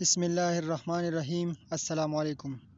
बसमीम् अल्लाम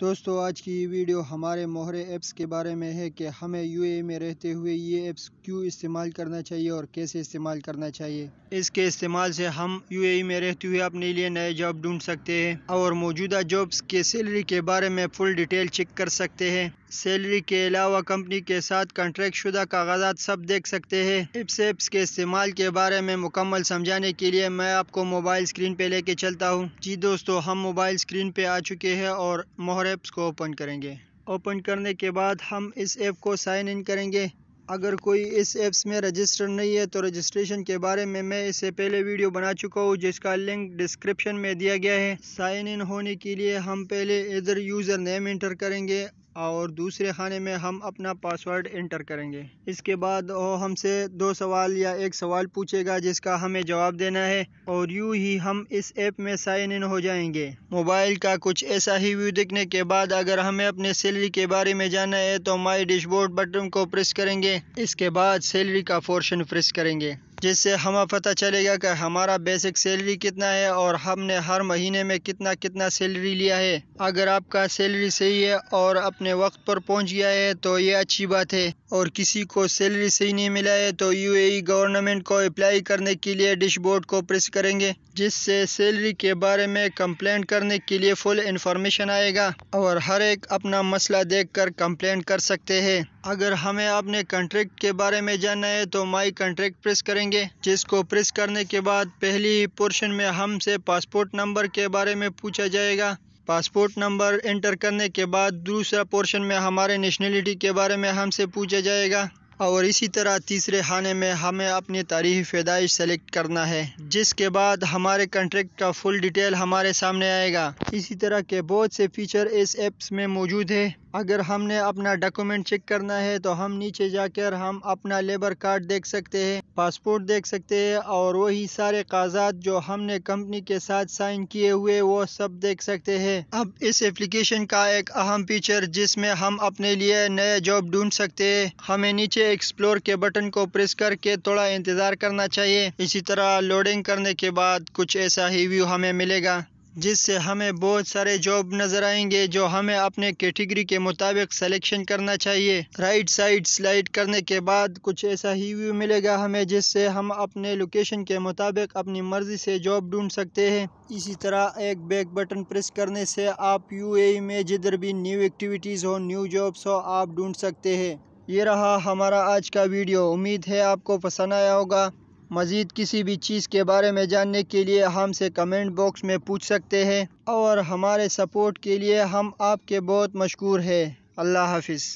दोस्तों आज की ये वीडियो हमारे मोहरे ऐप्स के बारे में है कि हमें यूएई में रहते हुए ये ऐप्स क्यों इस्तेमाल करना चाहिए और कैसे इस्तेमाल करना चाहिए इसके इस्तेमाल से हम यूएई में रहते हुए अपने लिए नए जॉब ढूंढ सकते हैं और मौजूदा जॉब्स के सैलरी के बारे में फुल डिटेल चेक कर सकते हैं सैलरी के अलावा कंपनी के साथ कंट्रैक्ट शुदा कागजात सब देख सकते हैं एप्स एप्स के इस्तेमाल के बारे में मुकम्मल समझाने के लिए मैं आपको मोबाइल स्क्रीन पे लेके चलता हूँ जी दोस्तों हम मोबाइल स्क्रीन पे आ चुके हैं और मोहर ऐप्स को ओपन करेंगे ओपन करने के बाद हम इस ऐप को साइन इन करेंगे अगर कोई इस ऐप्स में रजिस्टर नहीं है तो रजिस्ट्रेशन के बारे में मैं इससे पहले वीडियो बना चुका हूँ जिसका लिंक डिस्क्रिप्शन में दिया गया है साइन इन होने के लिए हम पहले इधर यूज़र नेम इंटर करेंगे और दूसरे खाने में हम अपना पासवर्ड इंटर करेंगे इसके बाद वो हमसे दो सवाल या एक सवाल पूछेगा जिसका हमें जवाब देना है और यूं ही हम इस ऐप में साइन इन हो जाएंगे मोबाइल का कुछ ऐसा ही व्यू देखने के बाद अगर हमें अपने सैलरी के बारे में जानना है तो माई डिशबोर्ड बटन को प्रेस करेंगे इसके बाद सैलरी का पोर्शन प्रेस करेंगे जिससे हमें पता चलेगा कि हमारा बेसिक सैलरी कितना है और हमने हर महीने में कितना कितना सैलरी लिया है अगर आपका सैलरी सही है और अपने वक्त पर पहुंच गया है तो ये अच्छी बात है और किसी को सैलरी सही नहीं मिला है तो यूएई गवर्नमेंट e को अप्लाई करने के लिए डिश बोर्ड को प्रेस करेंगे जिससे सैलरी के बारे में कंप्लेंट करने के लिए फुल इंफॉर्मेशन आएगा और हर एक अपना मसला देखकर कंप्लेंट कर सकते हैं अगर हमें अपने कंट्रैक्ट के बारे में जानना है तो माई कंट्रैक्ट प्रेस करेंगे करेंगे जिसको प्रेस करने के बाद पहली पोर्शन में हमसे पासपोर्ट नंबर के बारे में पूछा जाएगा पासपोर्ट नंबर एंटर करने के बाद दूसरा पोर्शन में हमारे नेशनलिटी के बारे में हमसे पूछा जाएगा और इसी तरह तीसरे खाने में हमें अपनी तारीख पैदाइश सेलेक्ट करना है जिसके बाद हमारे कंट्रैक्ट का फुल डिटेल हमारे सामने आएगा इसी तरह के बहुत से फीचर इस एप्स में मौजूद है अगर हमने अपना डॉक्यूमेंट चेक करना है तो हम नीचे जाकर हम अपना लेबर कार्ड देख सकते हैं पासपोर्ट देख सकते हैं और वही सारे कागजात जो हमने कंपनी के साथ साइन किए हुए वो सब देख सकते हैं अब इस एप्लीकेशन का एक अहम फीचर जिसमें हम अपने लिए नया जॉब ढूंढ सकते हैं हमें नीचे एक्सप्लोर के बटन को प्रेस करके थोड़ा इंतज़ार करना चाहिए इसी तरह लोडिंग करने के बाद कुछ ऐसा ही व्यू हमें मिलेगा जिससे हमें बहुत सारे जॉब नज़र आएंगे जो हमें अपने कैटेगरी के मुताबिक सिलेक्शन करना चाहिए राइट साइड स्लाइड करने के बाद कुछ ऐसा ही व्यू मिलेगा हमें जिससे हम अपने लोकेशन के मुताबिक अपनी मर्ज़ी से जॉब ढूंढ सकते हैं इसी तरह एक बैक बटन प्रेस करने से आप यूएई e में जिधर भी न्यू एक्टिविटीज़ हो न्यू जॉब्स हो आप ढूँढ सकते हैं ये रहा हमारा आज का वीडियो उम्मीद है आपको पसंद आया होगा मज़ीद किसी भी चीज़ के बारे में जानने के लिए हमसे कमेंट बॉक्स में पूछ सकते हैं और हमारे सपोर्ट के लिए हम आपके बहुत मशहूर है अल्लाह हाफिज़